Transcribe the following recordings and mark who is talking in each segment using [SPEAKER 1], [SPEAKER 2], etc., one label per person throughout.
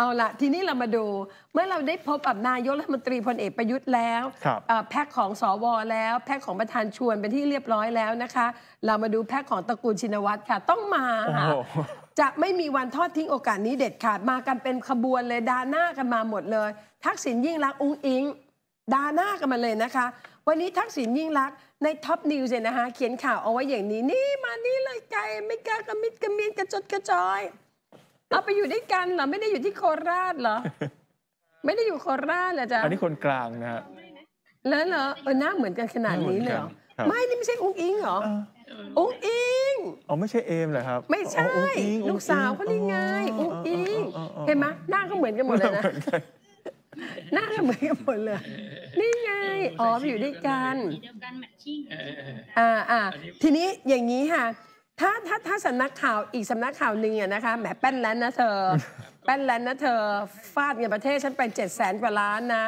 [SPEAKER 1] เอาละทีนี้เรามาดูเมื่อเราได้พบกับนายกรัฐมนตรีพลเอกประยุทธ์แล้วแพ็คของสวแล้ว แพ็คของประธานชวนเป็นที่เรียบร้อยแล้วนะคะ เรามาดูแพ็คของตระกูลชินวัตรค่ะต้องมาค่ะจะไม่มีวันทอดทิ้งโอกาสนี้ เด็ดขาดมากันเป็นขบวนเลยดาหน้ากันมาหมดเลย ทักษิณยิ่งรักอุ้งอิงดาหน้ากันมาเลยนะคะ วันนี้ทักษิณยิ่งรักในท็อปนิวส์เนี่ยนะคะเขียนข่าวเอาไว้อย่างนี้นี่มานี่เลยใจ ไม่กล้ากระมิดกระเมียนกระจดกระจอยเอาไปอยู่ด้วยกันเหรอไม่ได้อยู่ที่โคราชเหรอ ไม่ได้อยู่โคราชเหรอจ๊ะอันนี้
[SPEAKER 2] คนกลางนะฮะ
[SPEAKER 1] แล้วเหรอเออหน้าเหมือนกันขนาดนี้เลยเหรอไม่นี่ไม่ใช่อุ้งอิงเหรออุ้งอิง
[SPEAKER 2] อ๋อไม่ใช่เอมเหรอครับไม่ใช่ลูกสาวเขา
[SPEAKER 1] ดีไง อุ้งอิงเห็นไหมหน้าเขาเหมือนกันหมดเลยนะหน้าเหมือนกันหมดเลยนี่ไงอ๋ออยู่ด้วยกันอ่าอ่าทีนี้อย่างนี้ค่ะถ้าถ้าถ้าสำนักข่าวอีกสำนักข่าวหนึ่งอ่ะนะคะแหมแป้นแลนนะเธอ แป้นแลนนะเธอฟาดเงินประเทศ ฉันไปเจ็ดแสนกว่าล้านนะ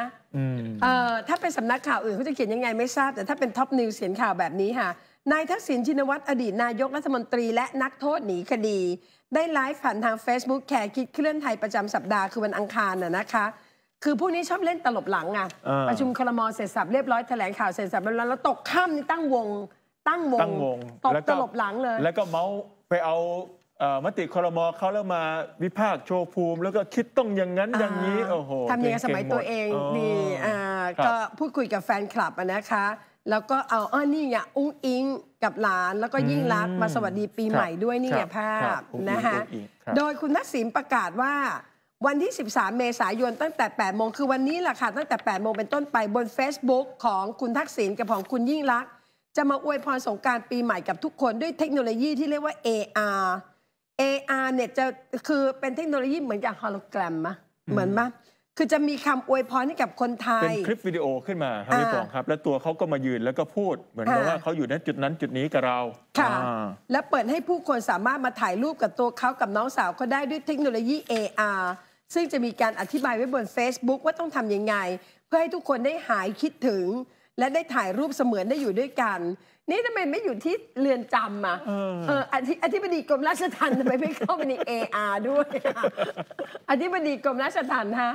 [SPEAKER 1] เอ่อถ้าเป็นสำนักข่าวอื่นเขาจะเขียนยังไงไม่ทราบแต่ถ้าเป็นท็อปนิวส์เขียนข่าวแบบนี้ค่ะนายทักษิณชินวัตรอดีตนายก รัฐมนตรีและนักโทษหนีคดี ได้ไลฟ์ผ่านทาง Facebook แขกคิดเคลื่อนไทยประจำสัปดาห์คือวันอังคารน่ะนะคะคือพวกนี้ชอบเล่นตลบหลังอ่ะประชุมคลมเสร็จสับเรียบร้อยแถลงข่าวเสร็จสับแล้วแล้วตกค่ำนี่ตั้งวงตั้งวงตั้งวงตบตลบหลังเลย แล้วก
[SPEAKER 2] ็เมาส์ไปเอามติคอรมอเขาแล้วมาวิพากษ์โชว์ภูมิ แล้วก็คิดต้องอย่างนั้นอย่างนี้ โอ้โหทำยังไงสมัยตัวเองดีอ่า
[SPEAKER 1] ก็พูดคุยกับแฟนคลับนะคะ แล้วก็เอาอ้อนี่่ยอุ้งอิงกับหลานแล้วก็ยิ่งรักมาสวัสดีปีใหม่ด้วย นี่เนี่ยภาพนะคะโดยคุณทักษิณประกาศว่าวันที่ 13 เมษายนตั้งแต่ 8 โมงคือวันนี้แหละค่ะตั้งแต่ 8 โมงเป็นต้นไปบน Facebook ของคุณทักษิณกับของคุณยิ่งรักจะมาอวยพรสงการปีใหม่กับทุกคนด้วยเทคโนโลยีที่เรียกว่า AR AR เนี่ยจะคือเป็นเทคโนโลยีเหมือนอย่างฮอลโลแกรมมะเหมือนมะคือจะมีคำอวยพรให้กับคนไทยเป็นคล
[SPEAKER 2] ิปวิดีโอขึ้นมาครับพี่ปองครับ แล้วตัวเขาก็มายืนแล้วก็พูดเหมือนกับว่าเขาอยู่ณจุดนั้นจุดนี้กับเราค่ะ
[SPEAKER 1] และเปิดให้ผู้คนสามารถมาถ่ายรูปกับตัวเขากับน้องสาวเขาได้ด้วยเทคโนโลยี AR ซึ่งจะมีการอธิบายไว้บน Facebook ว่าต้องทำยังไง เพื่อให้ทุกคนได้หายคิดถึงและได้ถ่ายรูปเสมือนได้อยู่ด้วยกันนี่ทำไมไม่อยู่ที่เรือนจำอ่ะเอออธิอธิบดีกรมราชทัณฑ์ทำไมไม่เข้าไปใน AR ด้วย อธิบดีกรมราชทัณฑ์ฮะ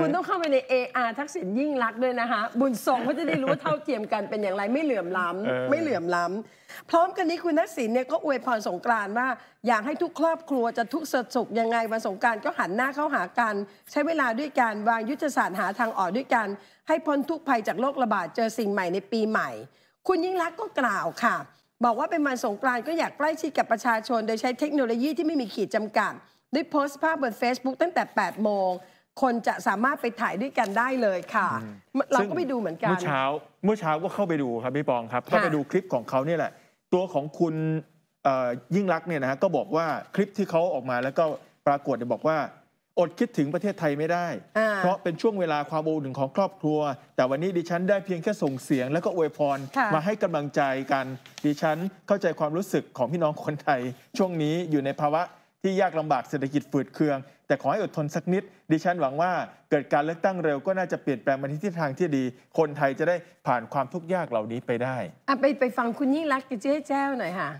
[SPEAKER 1] คุณต้องเข้าไปใน AR ทักษิณยิ่งรักด้วยนะคะ บุญทรงเขาจะได้รู้ว่าเท่าเทียมกันเป็นอย่างไรไม่เหลื่อมล้ำไม่เหลื่อมล้ำพร้อมกันนี้คุณทักษิณเนี่ยก็อวยพรสงกรานต์ว่า อยากให้ทุกครอบครัวจะทุกสดสุขยังไงวันสงกรานต์ก็หันหน้าเข้าหากัน ใช้เวลาด้วยการวางยุทธศาสตร์หาทางออกด้วยกัน ให้พ้นทุกภัยจากโรคระบาดเจอสิ่งใหม่ในปีใหม่คุณยิ่งรักก็กล่าวค่ะ บอกว่าเป็นวันสงกรานต์ก็อยากใกล้ชิดกับประชาชน โดยใช้เทคโนโลยีที่ไม่มีขีดจำกัดด้วยโพสต์ภาพบน Facebook ตั้งแต่ 8 โมง คนจะสามารถไปถ่ายด้วยกันได้เลยค่ะ เราก็ไปดูเหมือนกันเมื่อเช้า
[SPEAKER 2] เมื่อเช้าก็เข้าไปดูครับพี่ปองครับ ก็ไปดูคลิปของเขาเนี่ยแหละ ตัวของคุณยิ่งรักเนี่ยนะฮะก็บอกว่าคลิปที่เขาออกมาแล้วก็ปรากฏบอกว่าอดคิดถึงประเทศไทยไม่ได้ เพราะเป็นช่วงเวลาความอบอุ่นของครอบครัว แต่วันนี้ดิฉันได้เพียงแค่ส่งเสียงแล้วก็อวยพรมาให้กำลังใจกันดิฉันเข้าใจความรู้สึกของพี่น้องคนไทย ช่วงนี้อยู่ในภาวะที่ยากลำบากเศรษฐกิจฝืดเคือง แต่ขอให้อดทนสักนิดดิฉันหวังว่าเกิดการเลือกตั้งเร็วก็น่าจะเปลี่ยนแปลงมาที่ทิศทางที่ดี คนไทยจะได้ผ่านความทุกข์ยากเหล่านี้ไปได้
[SPEAKER 1] ไปไปฟังคุณยิ่งรักกิจเจแจ้วหน่อยค่ะ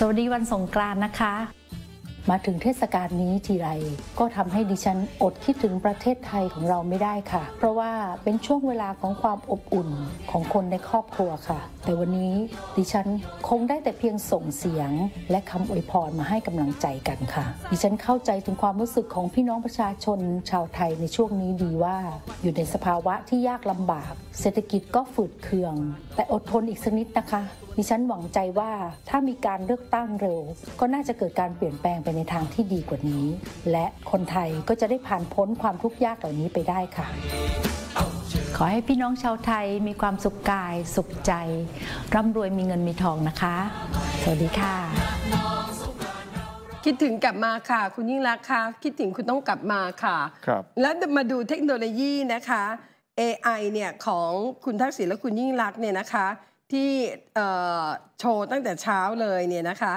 [SPEAKER 1] สวัสดีวันสงกรานต์นะคะ มาถึงเทศกาลนี้ทีไร ก็ทำให้ดิฉันอดคิดถึงประเทศไทยของเราไม่ได้ค่ะ เพราะว่าเป็นช่วงเวลาของความอบอุ่นของคนในครอบครัวค่ะ แต่วันนี้ดิฉันคงได้แต่เพียงส่งเสียง และคำอวยพรมาให้กำลังใจกันค่ะ ดิฉันเข้าใจถึงความรู้สึกของพี่น้องประชาชนชาวไทยในช่วงนี้ดีว่า อยู่ในสภาวะที่ยากลำบาก เศรษฐกิจก็ฝืดเคือง แต่อดทนอีกสักนิดนะคะดิฉันหวังใจว่าถ้ามีการเลือกตั้งเร็ว ก็น่าจะเกิดการเปลี่ยนแปลงไปในทางที่ดีกว่านี้ และคนไทยก็จะได้ผ่านพ้นความทุกข์ยากเหล่านี้ไปได้ค่ะ ขอให้พี่น้องชาวไทยมีความสุขกาย สุขใจ ร่ำรวยมีเงินมีทองนะคะ สวัสดีค่ะ คิดถึงกลับมาค่ะ คุณยิ่งรักค่ะ คิดถึงคุณต้องกลับมาค่ะ ครับแล้วมาดูเทคโนโลยีนะคะ AI เนี่ยของคุณทักษิณและคุณยิ่งรักเนี่ยนะคะที่โชว์ตั้งแต่เช้าเลยเนี่ยนะคะ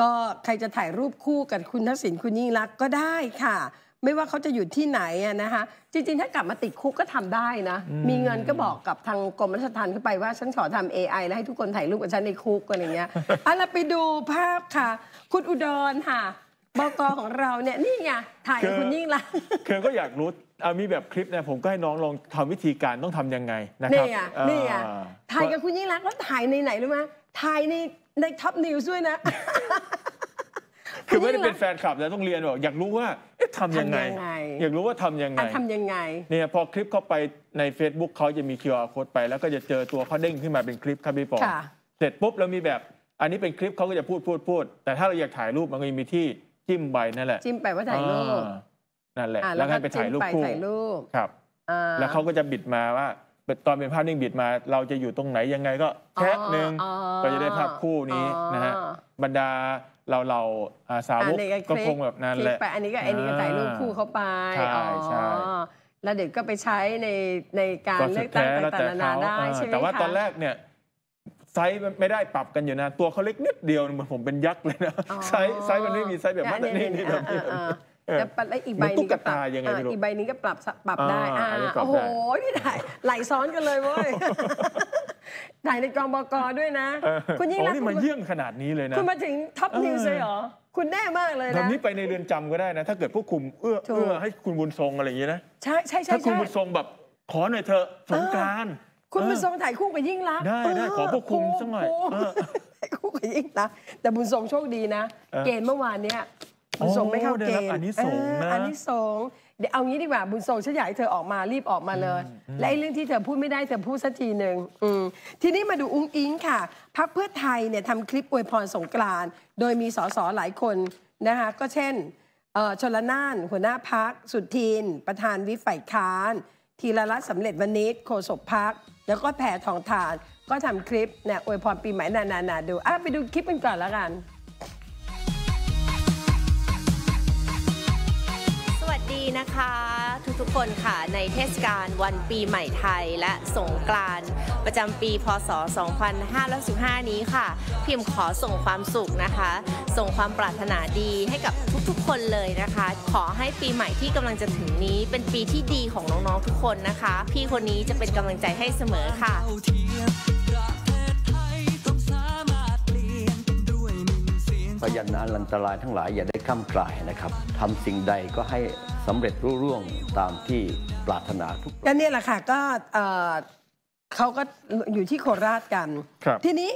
[SPEAKER 1] ก็ใครจะถ่ายรูปคู่กับคุณทักษิณคุณยิ่งรักก็ได้ค่ะ ไม่ว่าเขาจะอยู่ที่ไหนนะคะจริงๆถ้ากลับมาติดคุกก็ทำได้นะมีเงินก็บอกกับทางกรมราชทัณฑ์เข้าไปว่าฉันขอทำ AI แล้วให้ทุกคนถ่ายรูปกับฉันในคุกอะไรเงี้ยเอ่ะเราไปดูภาพค่ะ คุณอุดรค่ะบกของเราเนี่ยนี่ไงถ่ายคุณยิ่งรัก
[SPEAKER 2] คือก็อยากรู้เอามีแบบคลิปเนี่ยผมก็ให้น้องลองทำวิธีการต้องทำยังไงนะครับนี่อ่ะนี่อ่ะถ่ายกับ
[SPEAKER 1] คุณยิ่งรักแล้วถ่ายในไหนรู้ไหมถ่ายในในท็อปนิวส์ด้วยนะ
[SPEAKER 2] คือไม่ได้เป็นแฟนคลับแล้วต้องเรียนบอกอยากรู้ว่าเอ๊ะทำยังไงำยังไง อยากรู้ว่าทำยังไง ทํทำยังไง เนี่ยพอคลิปเข้าไปใน Facebook เขาจะมี QR code ไปแล้วก็จะเจอตัวเขาเด้งขึ้นมาเป็นคลิปครับพี่ปอเสร็จปุ๊บแล้วมีแบบ อันนี้เป็นคลิปเขาก็จะพูดพูดพูด แต่ถ้าเราอยากถ่ายรูปมันก็มีที่จิ้มใบนั่นแหละจิ้มไ
[SPEAKER 1] ปว่าถ่ายรูป
[SPEAKER 2] นั่นแหละแล้วให้ไปถ่ายรูปคู่ครับแล้วเขาก็จะบิดมาว่าตอนเป็นภาพนิ่งบิดมา เราจะอยู่ตรงไหนยังไงก็แค่หนึ่งก็จะได้ภาพคู่นี้นะฮะบรรดาเราเราสาวกก็คงแบบนั้นแหละไปอันนี้ก็อันนี้ก็ถ่ายรูปคู่เขา
[SPEAKER 1] ไปใช่แล้วเด็กก็ไปใช้ในในการเลือกตั้งต่างนานาได้ใช่ไหมคะแต่ว่าตอนแรก
[SPEAKER 2] เนี่ยไซส์ไม่ได้ปรับกันอยู่นะตัวเขาเล็กนิดเดียวเหมือนผมเป็นยักษ์เลยนะไซส์ไซส์มันไม่มีไซส์แบบนี้นี่แบบนี้
[SPEAKER 1] แล้วอีกใบนี้ก็ปรับอีกใบนี้ก็ปรับปรับได้อโอ้โหพี่ถ่ไหลซ้อนกันเลยเว้ยถ่าในกองบกด้วยนะคุณยิ่งรักมาเยี่
[SPEAKER 2] ยงขนาดนี้เลยนะ คุณมา
[SPEAKER 1] ถึงท็อปนิวส์เลยเหรอ คุณแน่มากเลยนะทบนี้
[SPEAKER 2] ไปในเรือนจำก็ได้นะ ถ้าเกิดพวกคุมเอื้อเอื้อให้คุณบุญทรงอะไรอย่างนี้นะ
[SPEAKER 1] ใช่ใช่ใช่ถ้าคุณบุญทร
[SPEAKER 2] งแบบ ขอหน่อยเถอะสงการ
[SPEAKER 1] คุณบุญทรงถ่ายคู่กับยิ่งรักได้ได้ขอพวกคุมสักหน่อยคู่กับยิ่งรักแต่บุญทรงโชคดีนะเกณฑ์เมื่อวานเนี้ย
[SPEAKER 2] บุญทรงไม่เข้าเกณฑ์อันนี้สูงนะอันนี้
[SPEAKER 1] สงเดี๋ยวเอางี้ดีกว่าบุญทรงฉันอยากให้เธอออกมารีบออกมาเลย และไอ้เรื่องที่เธอพูดไม่ได้ เธอพูดสักทีหนึ่ง ทีนี้มาดูอุ้งอิงค่ะ พักเพื่อไทยเนี่ยทำคลิปอวยพรสงกรานโดยมีสสหลายคนนะคะก็เช่นชลน่าน หัวหน้าพัก สุทินประธานวิฝ่ายค้านทีละรัตสำเร็จวณี้โคศกพัก แล้วก็แผ่ทองทานก็ทำคลิปเนี่ยอวยพรปีใหม่นานๆดูอ่ะไปดูคลิปกันก่อนละกันนะคะทุกๆคนค่ะในเทศกาลวันปีใหม่ไทยและสงกรานต์ประจำปีพศ2515นี้ค่ะพิมขอส่งความสุขนะคะ ส่งความปรารถนาดีให้กับทุก ๆ คนเลยนะคะ ขอให้ปีใหม่ที่กำลังจะถึงนี้เป็นปีที่ดีของน้องๆทุกคนนะคะ พี่คนนี้จะเป็นกำล
[SPEAKER 2] ังใจให้เสมอค่ะพยันอันอันตรายทั้งหลายอย่าได้ข้ามกลายนะครับทำสิ่งใดก็ให้สำเร็จรุ่ร่วงตามที่ปรารถนาทุก
[SPEAKER 1] กาเนี่ยแหละค่ะก็เขาก็อยู่ที่โคราชกันทีนี้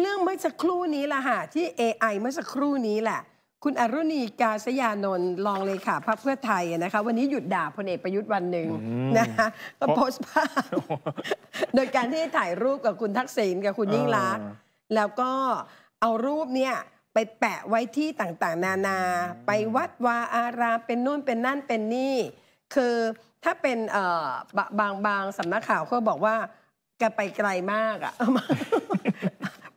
[SPEAKER 1] เรื่องเมื่อสักครู่นี้ละค่ะที่ AI เมื่อสักครู่นี้แหละ คุณอรุณีกาสยานนท์รองเลขาพรรคเพื่อไทยนะคะวันนี้หยุดด่าพลเอกประยุทธ์วันหนึ่งนะคะก็โพสต์ภาพ โดยการที่ถ่ายรูปกับคุณทักษิณกับคุณยิ่งรักแล้วก็เอารูปเนี่ยไปแปะไว้ที่ต่างๆนานา ไปวัดวาอารามเป็นนู่นเป็นนั่นเป็นนี่คือถ้าเป็นบางบางสำนักข่าวเขาบอกว่าแกไปไกลมากอะ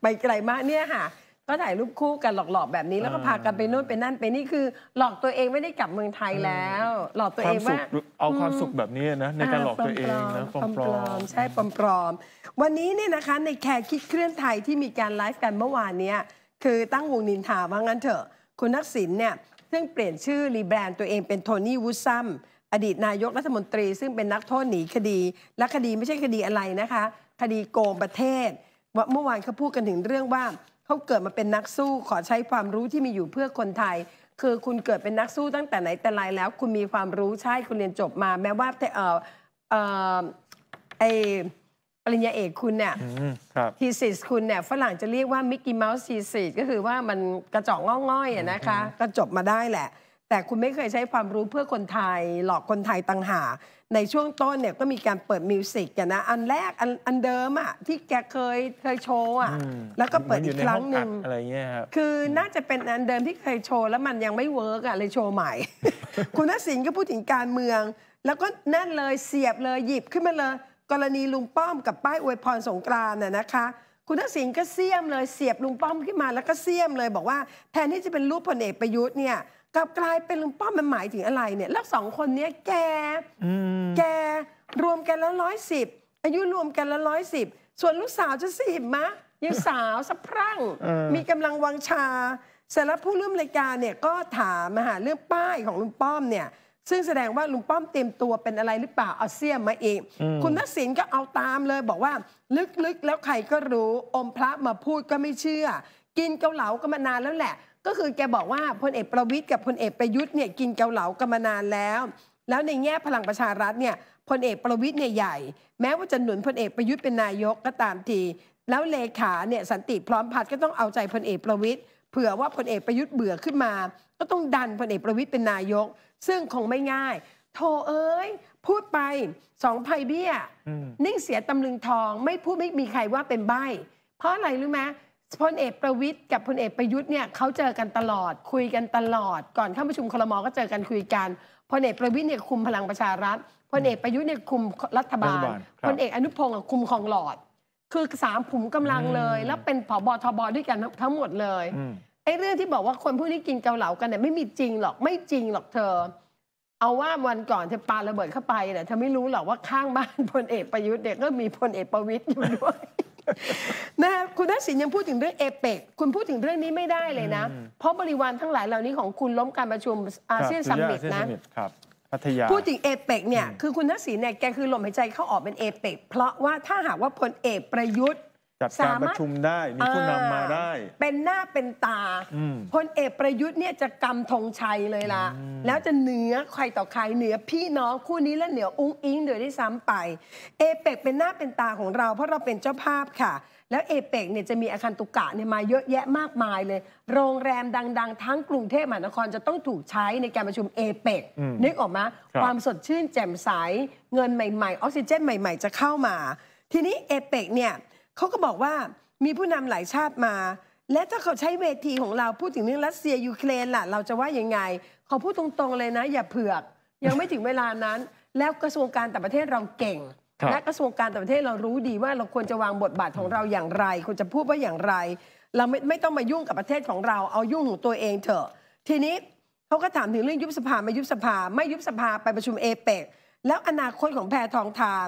[SPEAKER 1] ไปไกลมากเนี่ยค่ะ ก็ถ่ายรูปคู่กันหลอกๆแบบนี้ แล้วก็พากันไปนู่นไปนั่นไปนี่คือหลอกตัวเองไม่ได้กลับเมืองไทยแล้ว หลอกตัวเองว่าเอาความสุขแบ
[SPEAKER 2] บนี้นะในการหลอกตัวเองนะปลอมๆ
[SPEAKER 1] ใช่ปลอมๆวันนี้เนี่ยนะคะในแคร์คิดเคลื่อนไทยที่มีการไลฟ์กันเมื่อวานเนี้ยคือตั้งวงนินทาว่างั้นเถอะคุณนักสินเนี่ยซึ่งเปลี่ยนชื่อรีแบรนด์ตัวเองเป็นโทนี่วูซัมอดีตนายกรัฐมนตรี ซึ่งเป็นนักโทษหนีคดี และคดีไม่ใช่คดีอะไรนะคะคดีโกงประเทศว่าเมื่อวานเขาพูดกันถึงเรื่องว่าเขาเกิดมาเป็นนักสู้ขอใช้ความรู้ที่มีอยู่เพื่อคนไทย คือคุณเกิดเป็นนักสู้ตั้งแต่ไหนแต่ไรแล้ว คุณมีความรู้ใช่คุณเรียนจบมา แม้ว่าเออเออไอปริญญาเอกคุณเนี่ยทีสิสคุณเนี่ยฝรั่งจะเรียกว่ามิกกี้เมาส์ทีสิสก็คือว่ามันกระจอกงอง่อยนะคะก็จบมาได้แหละ แต่คุณไม่เคยใช้ความรู้เพื่อคนไทย หลอกคนไทยต่างหา ในช่วงต้นเนี่ยก็มีการเปิดมิวสิกกันนะอันแรกอันอันเดิมอ่ะ ที่แกเคย เคยโชว์อ่ะ แล้วก็เปิดอีกครั้งหนึ่ง
[SPEAKER 2] อะไรเงี้ยครับ
[SPEAKER 1] คือน่าจะเป็นอันเดิมที่เคยโชว์แล้วมันยังไม่เวิร์กอ่ะเลยโชว์ใหม่ คุณทักษิณก็พูดถึงการเมือง แล้วก็นั่นเลยเสียบเลยหยิบขึ้นมาเลยกรณีลุงป้อมกับป้ายอวยพรสงกรานน่ะนะคะ คุณทักษิณก็เสียมเลยเสียบลุงป้อมขึ้นมาแล้วก็เสียมเลย บอกว่าแทนที่จะเป็นรูปพลเอกประยุทธ์เนี่ยกลับกลายเป็นลุงป้อมมันหมายถึงอะไรเนี่ยแล้วสองคนเนี้ยแกแกรวมกันแล้วร้อยสิบอายุรวมกันแล้วร้อยสิบส่วนลูกสาวจะสิบมะยังสาวสะพรั่งมีกำลังวังชาเสร็จแล้วผู้ร่วมรายการเนี่ยก็ถามมาหาเรื่องป้ายของลุงป้อมเนี่ยซึ่งแสดงว่าลุงป้อมเตรียมตัวเป็นอะไรหรือเปล่าเอาเสียมมาเอง คุณทักษิณก็เอาตามเลยบอกว่าลึกๆแล้วใครก็รู้อมพระมาพูดก็ไม่เชื่อ กินเกาเหลาก็มานานแล้วแหละ ก็คือแกบอกว่าพลเอกประวิทย์กับพลเอกประยุทธ์เนี่ยกินเกาเหลากันมานานแล้ว แล้วในแง่พลังประชารัฐเนี่ยพลเอกประวิทย์เนี่ยใหญ่ แม้ว่าจะหนุนพลเอกประยุทธ์เป็นนายกก็ตามที แล้วเลขาเนี่ยสันติพร้อมพัดก็ต้องเอาใจพลเอกประวิทย์เผื่อว่าพลเอกประยุทธ์เบื่อขึ้นมา ก็ต้องดันพลเอกประวิทย์เป็นนายกซึ่งคงไม่ง่าย โทเอ้ย พูดไปสองไพเบี้ย นิ่งเสียตำลึงทอง ไม่พูดไม่มีใครว่าเป็นใบ เพราะอะไรรู้ไหมพลเอกประวิทย์กับพลเอกประยุทธ์เนี่ยเขาเจอกันตลอด คุยกันตลอด ก่อนเข้าประชุมคลมก็เจอกันคุยกัน พลเอกประวิทย์เนี่ยคุมพลังประชารัฐ พลเอกประยุทธ์เนี่ยคุมรัฐบาล พลเอกอนุพงศ์คุมของหลอด คือสามผุมกำลังเลยแล้วเป็นผบทบด้วยกันทั้งหมดเลยไอ้เรื่องที่บอกว่าคนพวกนี้กินเกาเหลากันเนี่ยไม่มีจริงหรอกไม่จริงหรอกเธอ เอาว่าวันก่อนเธอปาระเบิดเข้าไปเนี่ยเธอไม่รู้หรอกว่าข้างบ้านพลเอกประยุทธ์เนี่ยก็มีพลเอกประวิตยอยู่ด้วยนะคุณทักษิณยังพูดถึงเรื่องเอเปกคุณพูดถึงเรื่องนี้ไม่ได้เลยนะ เพราะบริวารทั้งหลายเหล่านี้ของคุณล้มการประชุมอาเซียนซัมมิตนะพูดถึงเอเปกเนี่ยคือคุณทักษิณเนี่ยแกคือลมหายใจเข้าออกเป็นเอเปกเพราะว่าถ้าหากว่าพลเอกประยุทธ์
[SPEAKER 2] จัดการประชุมได้มีผู้นำมาได้
[SPEAKER 1] เป็นหน้าเป็นตาพลเอกประยุทธ์เนี่ยจะกำธงชัยเลยล่ะแล้วจะเหนือใครต่อใคร เหนือพี่น้องคู่นี้และเหนืออุ้งอิงเดยทได้ซ้ำไปเอเปกเป็นหน้าเป็นตาของเราเพราะเราเป็นเจ้าภาพค่ะ แล้วเอเปกเนี่ยจะมีอาคารตุกะเนี่ยมาเยอะแยะมากมายเลย โรงแรมดังๆ ทั้งกรุงเทพมหานครจะต้องถูกใช้ในการประชุมเอเปกนึกออกมาความสดชื่นแจ่มใสเงินใหม่ๆ ออกซิเจนใหม่ๆ จะเข้ามา ทีนี้เอเปกเนี่ยเขาก็บอกว่ามีผู้นำหลายชาติมา และถ้าเขาใช้เวทีของเราพูดถึงเรื่องรัสเซียยูเครนล่ะเราจะว่ายังไงเขาพูดตรงๆเลยนะ อย่าเผือกยังไม่ถึงเวลานั้น แล้วกระทรวงการต่างประเทศเราเก่งและกระทรวงการต่างประเทศเรารู้ดีว่าเราควรจะวางบทบาทของเราอย่างไรควรจะพูดว่าอย่างไร เราไม่ไม่ต้องมายุ่งกับประเทศของเราเอายุ่งของตัวเองเถอะ ทีนี้เขาก็ถามถึงเรื่องยุบสภาไม่ยุบสภาไม่ยุบสภาไปประชุมเอเปกแล้วอนาคตของแพรทองทาน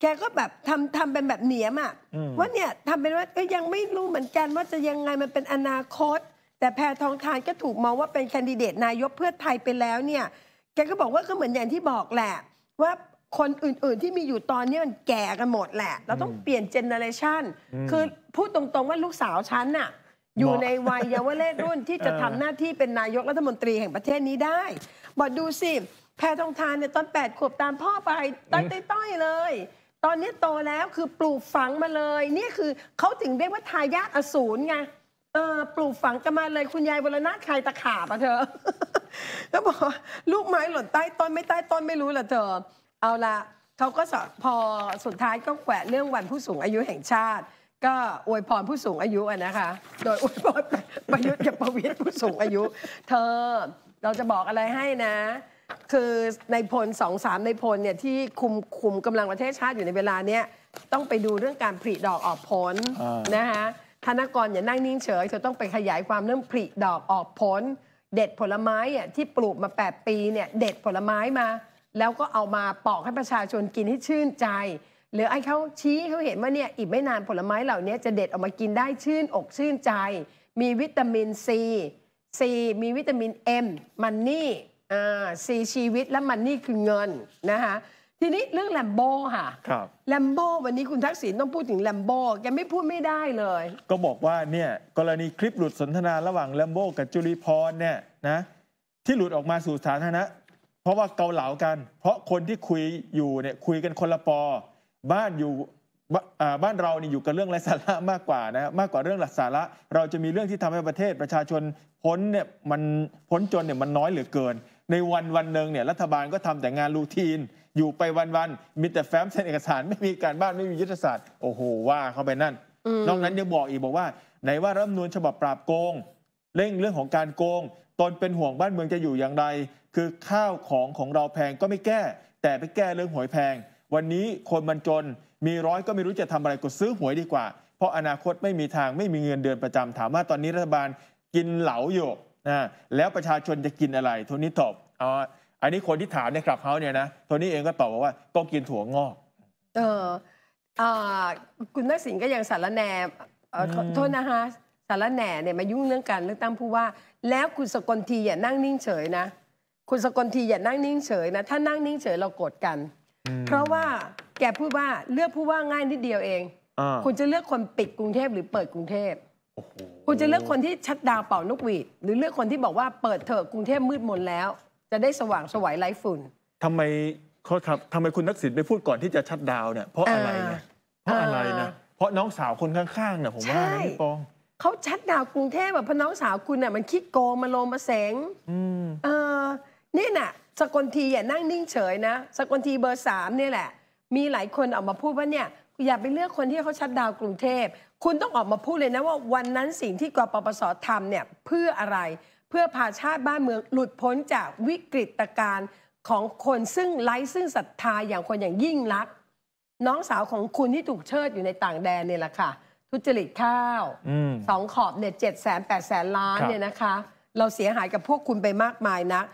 [SPEAKER 1] แกก็แบบทำทำเป็นแบบเหนียมอ่ะว่าเนี่ยทำเป็นว่าก็ยังไม่รู้เหมือนกัน ว่าจะยังไงมันเป็นอนาคต แต่แพทองทานก็ถูกมอง ว่าเป็นแคนดิเดตนายกเพื่อไทยไปแล้วเนี่ย แกก็บอกว่าก็เหมือนอย่างที่บอกแหละ ว่าคนอื่นๆที่มีอยู่ตอนนี้มันแก่กันหมดแหละ เราต้องเปลี่ยนเจเนอเรชันคือพูดตรงๆว่าลูกสาวฉันน่ะอยู่ในวัยเยาวเลศรุ่นที่จะทำหน้าที่เป็นนายกรัฐมนตรีแห่งประเทศนี้ได้บอกดูสิแพทองทานเนี่ยตอน 8 ขวบตามพ่อไปตั้งต้อยเลยตอนนี้โตแล้วคือปลูกฝังมาเลยนี่คือเขาถึงเรียกว่าทายาทอสูรไงเออปลูกฝังกันมาเลยคุณยายวรนาถใครตะขาบอะเธอแล้วบอกลูกไม้หล่นใต้ต้นไม่ใต้ต้นไม่รู้เหรอเธอ เอาละเขาก็พอสุดท้ายก็แขวะเรื่องวันผู้สูงอายุแห่งชาติ ก็อวยพรผู้สูงอายุอะนะคะ โดยอวยพรประยุทธ์กับประวิทย์ผู้สูงอายุ เธอเราจะบอกอะไรให้นะคือในพลสองสามในพลเนี่ยที่คุมคุมกำลังประเทศชาติอยู่ในเวลาเนี้ยต้องไปดูเรื่องการผลิดอกออกผลนะคะธนกรอย่านั่งนิ่งเฉยเธอต้องไปขยายความเรื่องผลิดอกออกผล เด็ดผลไม้อ่ะที่ปลูกมา 8 ปีเนี่ยเด็ดผลไม้มา แล้วก็เอามาปอกให้ประชาชนกินให้ชื่นใจ หรือไอ้เขาชี้เขาเห็นว่าเนี่ยอีกไม่นานผลไม้เหล่านี้จะเด็ดออกมากินได้ชื่น อกชื่นใจ มีวิตามินซีซีมีวิตามินเอ็มมันนี่อ่าสี่ชีวิตแล้วมันนี่คือเงินนะคะทีนี้เรื่องแลมโบ้ค่ะครับแลมโบ้วันนี้คุณทักษิณต้องพูดถึงแลมโบ้แกไม่พูดไม่ได้เลย
[SPEAKER 2] ก็บอกว่าเนี่ยกรณีคลิปหลุดสนทนาระหว่างแลมโบ้กับจุลิพรเนี่ยนะที่หลุดออกมาสู่สาธารณะเพราะว่าเกาเหลากัน เพราะคนที่คุยอยู่เนี่ยคุยกันคนละปอบ้านอยู่บ้านเรานี่อยู่กับเรื่องไร้สาระมากกว่านะมากกว่าเรื่องหลักสาระเราจะมีเรื่องที่ทำให้ประเทศประชาชนพ้นเนี่ยมันพ้นจนเนี่ยมันน้อยเหลือเกินในวันวันหนึ่งเนี่ยรัฐบาลก็ทำแต่งานรูทีน อยู่ไปวันวันมีแต่แฟ้มเซ็นเอกสารไม่มีการบ้านไม่มียุทธศาสตร์โอ้โหว่าเข้าไปนั่นนอกนั้นยังบอกอีกบอกว่าไหนว่ารัฐนูลฉบับปราบโกงเร่งเรื่องของการโกง ตนเป็นห่วงบ้านเมืองจะอยู่อย่างไร คือข้าวของของเราแพงก็ไม่แก้แต่ไปแก้เรื่องหวยแพง วันนี้คนมันจนมีร้อยก็ไม่รู้จะทำอะไรก็ซื้อหวยดีกว่าเพราะอนาคตไม่มีทางไม่มีเงินเดือนประจำ ถามว่าตอนนี้รัฐบาลกินเหลาอยู่แล้วประชาชนจะกินอะไรโทนี่ตอบอ๋อ อันนี้คนที่ถามในกลับเขาเนี่ยนะโทนี่เองก็ตอบว่าก็กินถั่วงอก
[SPEAKER 1] เออคุณทักษิณก็ยังสารแหนโทษนะคะสารแหน่เนี่ยมายุ่งเรื่องการเลือกตั้งผู้ว่า แล้วคุณสกลทีอย่านั่งนิ่งเฉยนะ คุณสกลทีอย่านั่งนิ่งเฉยนะถ้านั่งนิ่งเฉยเราโกรธกัน เพราะว่าแกพูดว่าเลือกผู้ว่าง่ายนิดเดียวเองคุณจะเลือกคนปิดกรุงเทพหรือเปิดกรุงเทพคุณจะเลือกคนที่ชัดดาวเป่านกหวีด หรือเลือกคนที่บอกว่าเปิดเถอะกรุงเทพมืดมนแล้ว จะได้สว่างสวัยไร้ฝุ่น
[SPEAKER 2] ทำไมเขาับทำไมคุณนักสิ์ไปพูดก่อนที่จะชัดดาวเนี่ยเพราะอะไรเนี่ย
[SPEAKER 1] เพราะอะไรนะ
[SPEAKER 2] เพราะน้องสาวคนข้างๆน่ะผมว่านะพี่ปอง
[SPEAKER 1] เขาชัดดาวกรุงเทพแบบพน้องสาวคุณน่ะมันคิดโกงมาโลมาเสงเออนี่น่ะสกลทีอย่านั่งนิ่งเฉยนะสกลทีเบอร์สามเนี่ยแหละ มีหลายคนออกมาพูดว่าเนี่ยอย่าไปเลือกคนที่เขาชัดดาวกรุงเทพ คุณต้องออกมาพูดเลยนะว่าวันนั้นสิ่งที่กปปสทำเนี่ยเพื่ออะไร เพื่อพาชาติบ้านเมืองหลุดพ้นจากวิกฤตการณ์ของคนซึ่งไร้ซึ่งศรัทธาอย่างคนอย่างยิ่งลักษณ์น้องสาวของคุณที่ถูกเชิดอยู่ในต่างแดนเนี่ยแหละค่ะ ทุจริตข้าวสองขอบเนี่ยเจ็ดแสนแปดแสนล้านเนี่ยนะคะ เราเสียหายกับพวกคุณไปมากมายนะัก